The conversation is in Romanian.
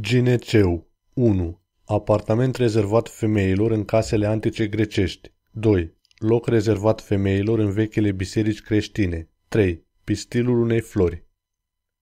Gineceu 1. Apartament rezervat femeilor în casele antice grecești. 2. Loc rezervat femeilor în vechile biserici creștine. 3. Pistilul unei flori.